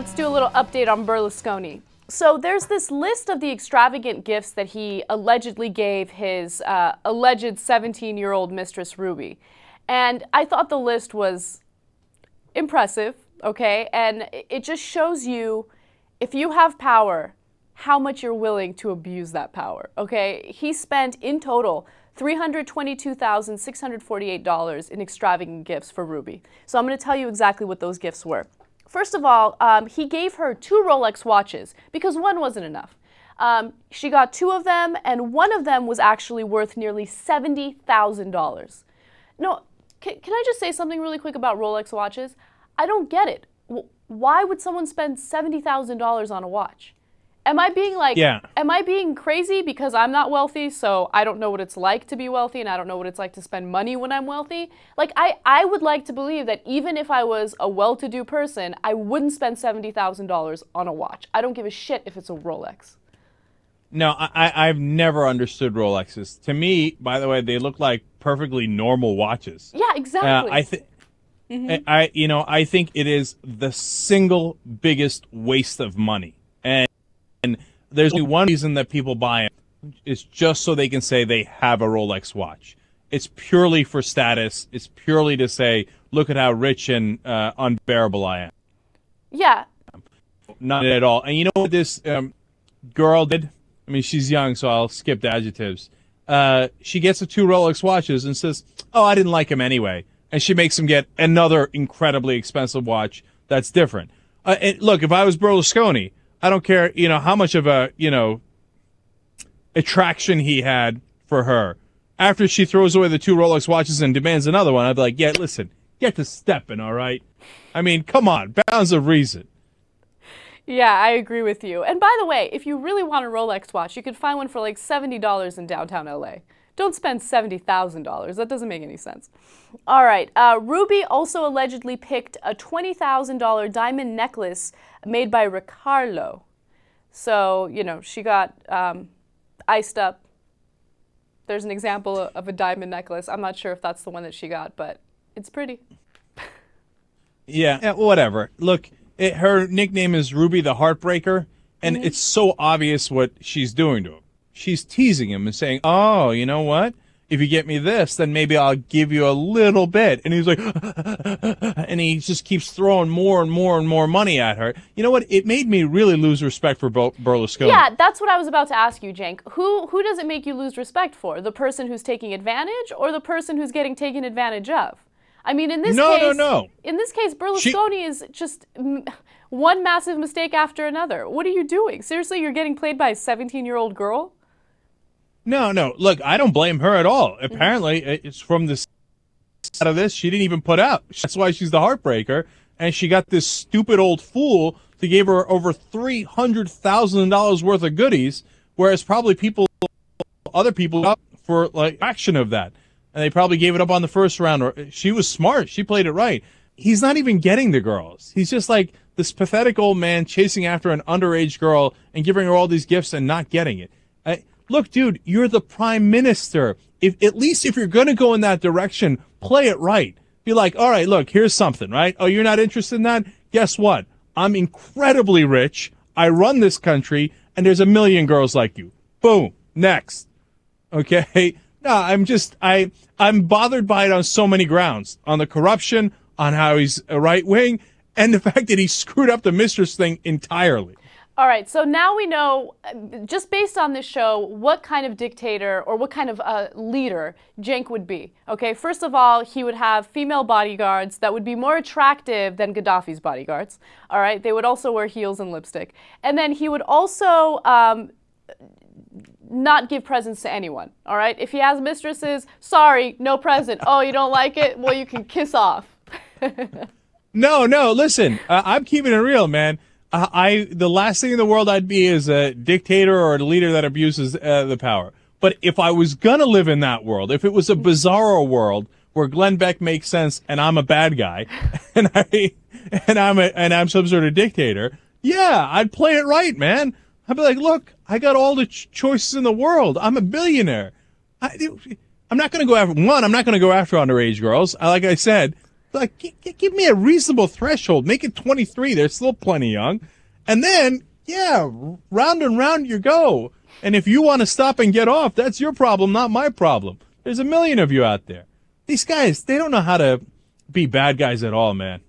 let's do a little update on Berlusconi. So there's this list of the extravagant gifts that he allegedly gave his uh, alleged 17 year old mistress Ruby. And I thought the list was impressive, okay? And it just shows you if you have power, how much you're willing to abuse that power, okay? He spent in total $322,648 in extravagant gifts for Ruby. So I'm gonna tell you exactly what those gifts were. First of all, um, he gave her two Rolex watches because one wasn't enough. Um, she got two of them, and one of them was actually worth nearly $70,000. No, can, can I just say something really quick about Rolex watches? I don't get it. Why would someone spend $70,000 on a watch? am I being like, yeah. am I being crazy because I'm not wealthy, so I don't know what it's like to be wealthy and I don't know what it's like to spend money when I'm wealthy? Like, I, I would like to believe that even if I was a well to do person, I wouldn't spend $70,000 on a watch. I don't give a shit if it's a Rolex. No, I, I've never understood Rolexes. To me, by the way, they look like perfectly normal watches. Yeah, exactly. Uh, I think. Mm -hmm. I, you know, I think it is the single biggest waste of money. And there's only one reason that people buy it; it's just so they can say they have a Rolex watch. It's purely for status. It's purely to say, look at how rich and uh, unbearable I am. Yeah. Not at all. And you know what this um, girl did? I mean, she's young, so I'll skip the adjectives. Uh, she gets the two Rolex watches and says, "Oh, I didn't like him anyway," and she makes him get another incredibly expensive watch that's different. Uh, look, if I was Berlusconi, I don't care, you know, how much of a, you know, attraction he had for her. After she throws away the two Rolex watches and demands another one, I'd be like, yeah, listen, get to stepping, all right? I mean, come on, bounds of reason. Yeah, I agree with you. And by the way, if you really want a Rolex watch, you can find one for like $70 in downtown LA. Don't spend $70,000. That doesn't make any sense. All right. Uh, Ruby also allegedly picked a $20,000 diamond necklace made by Ricardo. So, you know, she got um, iced up. There's an example of a diamond necklace. I'm not sure if that's the one that she got, but it's pretty. yeah, yeah, whatever. Look, it, her nickname is Ruby the Heartbreaker, and mm -hmm. it's so obvious what she's doing to him she's teasing him and saying, "Oh, you know what? If you get me this, then maybe I'll give you a little bit." And he's like, and he just keeps throwing more and more and more money at her. You know what? It made me really lose respect for Berlusconi. Yeah, that's what I was about to ask you, Jenk. Who who does it make you lose respect for? The person who's taking advantage, or the person who's getting taken advantage of? I mean, in this no, case, no, no. In this case, Berlusconi she... is just one massive mistake after another. What are you doing? Seriously, you're getting played by a 17-year-old girl? No, no. Look, I don't blame her at all. Mm-hmm. Apparently, it's from this out of this she didn't even put out. That's why she's the heartbreaker, and she got this stupid old fool to give her over three hundred thousand dollars worth of goodies, whereas probably people, other people, up for like action of that, and they probably gave it up on the first round. Or she was smart; she played it right. He's not even getting the girls. He's just like this pathetic old man chasing after an underage girl and giving her all these gifts and not getting it. I, look, dude, you're the prime minister. If at least if you're going to go in that direction, play it right. Be like, all right, look, here's something, right? Oh, you're not interested in that? Guess what? I'm incredibly rich. I run this country, and there's a million girls like you. Boom. Next. Okay. No, I'm just I I'm bothered by it on so many grounds. On the corruption, on how he's a right wing, and the fact that he screwed up the mistress thing entirely. All right, so now we know, uh, just based on this show, what kind of dictator or what kind of uh, leader Jenk would be. Okay, first of all, he would have female bodyguards that would be more attractive than Gaddafi's bodyguards. All right, they would also wear heels and lipstick. And then he would also um, not give presents to anyone. All right, if he has mistresses, sorry, no present. Oh, you don't like it? Well, you can kiss off. no, no, listen, uh, I'm keeping it real, man. I the last thing in the world I'd be is a dictator or a leader that abuses uh, the power. But if I was gonna live in that world, if it was a hmm. bizarro world where Glenn Beck makes sense and I'm a bad guy, and I and I'm a, and I'm some sort of dictator, yeah, I'd play it right, man. I'd be like, look, I got all the ch- choices in the world. I'm a billionaire. I, am not gonna go after one. I'm not gonna go after underage girls. Like I said, like, g- g- give me a reasonable threshold. Make it 23. They're still plenty young. And then, yeah, round and round you go. And if you want to stop and get off, that's your problem, not my problem. There's a million of you out there. These guys, they don't know how to be bad guys at all, man.